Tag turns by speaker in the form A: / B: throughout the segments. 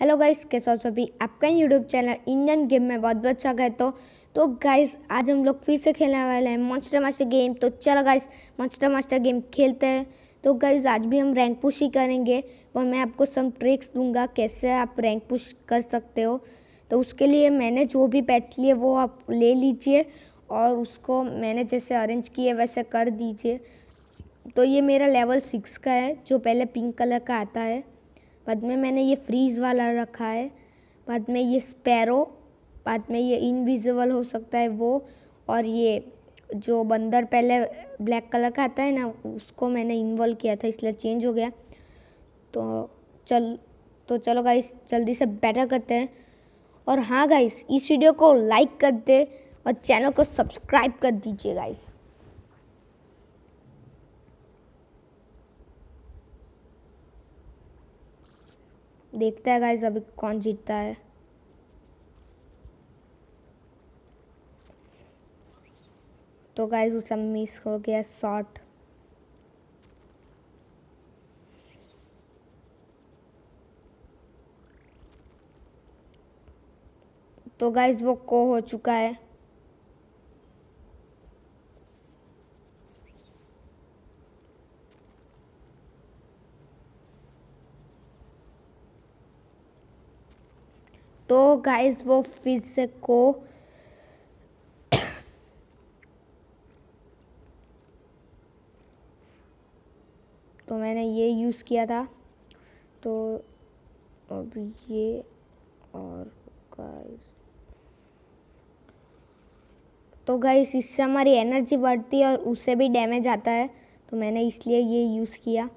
A: hello guys कैसे हो सभी आपका यूट्यूब चैनल इंडियन गेम में बहुत बहुत स्वागत है तो तो गाइस आज हम लोग फिर से खेलने वाले हैं मॉन्स्टर मास्टर गेम तो चलो गाइस मॉन्स्टर मास्टर गेम खेलते हैं तो गाइस आज भी हम रैंक पुश ही करेंगे और मैं आपको सम ट्रिक्स दूंगा कैसे आप रैंक पुश कर सकते हो तो उसके लिए मैंने जो भी पैच लिए वो आप ले लीजिए और उसको मैंने जैसे अरेंज किए वैसे कर दीजिए तो ये मेरा लेवल सिक्स का है जो पहले पिंक कलर का आता है बाद में मैंने ये फ्रीज वाला रखा है बाद में ये स्पैरो बाद में ये इनविजिबल हो सकता है वो और ये जो बंदर पहले ब्लैक कलर का आता है ना उसको मैंने इन्वॉल्व किया था इसलिए चेंज हो गया तो चल तो चलो गाइस जल्दी से बेटर करते हैं और हाँ गाइस इस वीडियो को लाइक कर दे और चैनल को सब्सक्राइब कर दीजिए गाइस देखते हैं गाइज अभी कौन जीतता है तो गाइज उसका मिस हो गया शॉट तो गाइज वो को हो चुका है तो गाइस वो से को तो मैंने ये यूज़ किया था तो अब ये और गाइस तो गाइस इससे हमारी एनर्जी बढ़ती है और उससे भी डैमेज आता है तो मैंने इसलिए ये यूज़ किया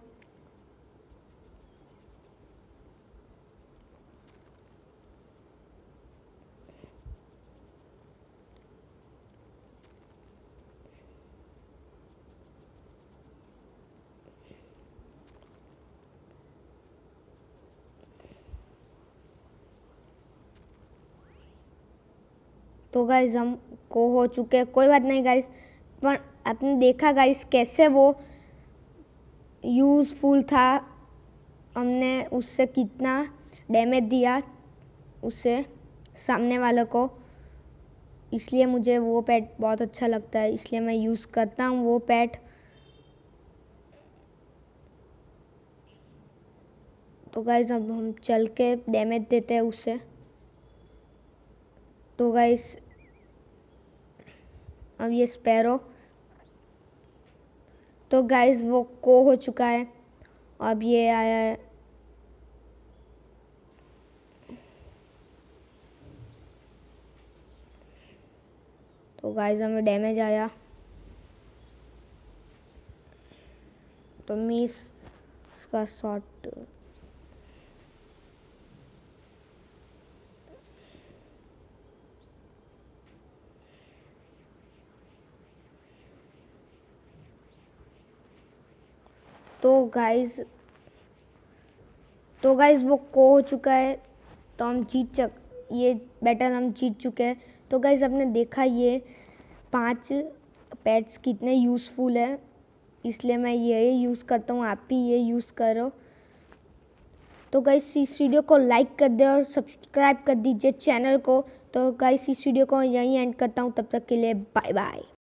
A: तो गाइज हम को हो चुके कोई बात नहीं गाइज पर आपने देखा गाइज कैसे वो यूज़फुल था हमने उससे कितना डैमेज दिया उससे सामने वालों को इसलिए मुझे वो पैट बहुत अच्छा लगता है इसलिए मैं यूज़ करता हूँ वो पैट तो गाइज अब हम चल के डैमेज देते हैं उसे तो गाइस अब ये स्पैरो तो गाइस वो को हो चुका है अब ये आया है तो गाइस हमें डैमेज आया तो मीस इसका शॉट तो गाइज़ तो गाइज़ वो को हो चुका है तो हम जीत चक ये बैटल हम जीत चुके हैं तो गाइज आपने देखा ये पांच पैड्स कितने यूज़फुल है इसलिए मैं ये यूज़ करता हूँ आप भी ये यूज़ करो तो गाइस इस वीडियो को लाइक कर दे और सब्सक्राइब कर दीजिए चैनल को तो गाइस इस वीडियो को यहीं एंड करता हूँ तब तक के लिए बाय बाय